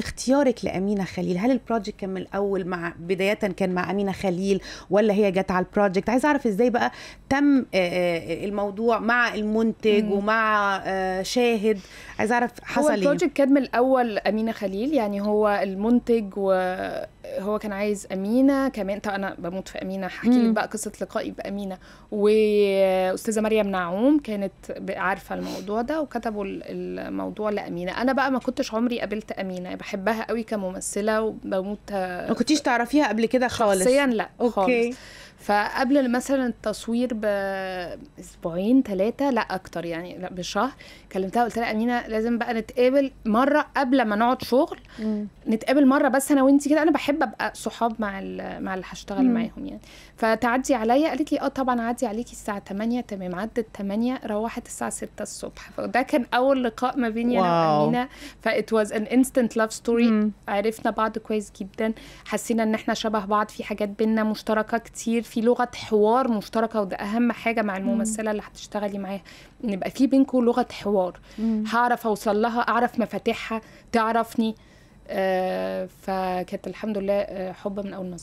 اختيارك لامينه خليل هل البروجكت كان من الاول مع بدايه كان مع امينه خليل ولا هي جت على البروجكت عايزه اعرف ازاي بقى تم آه، آه، الموضوع مع المنتج ومع آه، شاهد عايزه اعرف حصل ايه هو البروجكت كان من الاول امينه خليل يعني هو المنتج وهو كان عايز امينه كمان طب انا بموت في امينه حكي لك بقى قصه لقائي بامينه واستاذه مريم نعوم كانت عارفه الموضوع ده وكتبوا الموضوع لامينه انا بقى ما كنتش عمري قابلت امينه بحبها قوي كممثله وبموت آه، ما كنتيش تعرفيها قبل كده خالص شخصيا لا أوكي. خالص فقبل مثلا التصوير باسبوعين ثلاثه لا اكتر يعني لا بشهر كلمتها قلت لها امينه لازم بقى نتقابل مره قبل ما نقعد شغل م. نتقابل مره بس انا وانت كده انا بحب ابقى صحاب مع مع اللي هشتغل معاهم يعني فتعدي عليا قالت لي اه طبعا عدي عليكي الساعه 8 تمام عدت 8 روحت الساعه 6 الصبح فده كان اول لقاء ما بيني انا وامينه فات واز ان انستنت لاف ستوري عرفنا بعض كويس جدا حسينا ان احنا شبه بعض في حاجات بينا مشتركه كتير في لغه حوار مشتركه وده اهم حاجه مع الممثله اللي هتشتغلي معاها نبقى في بينكم لغه حوار هعرف اوصل لها اعرف مفاتيحها تعرفني آه، فكانت الحمد لله آه، حب من اول نظر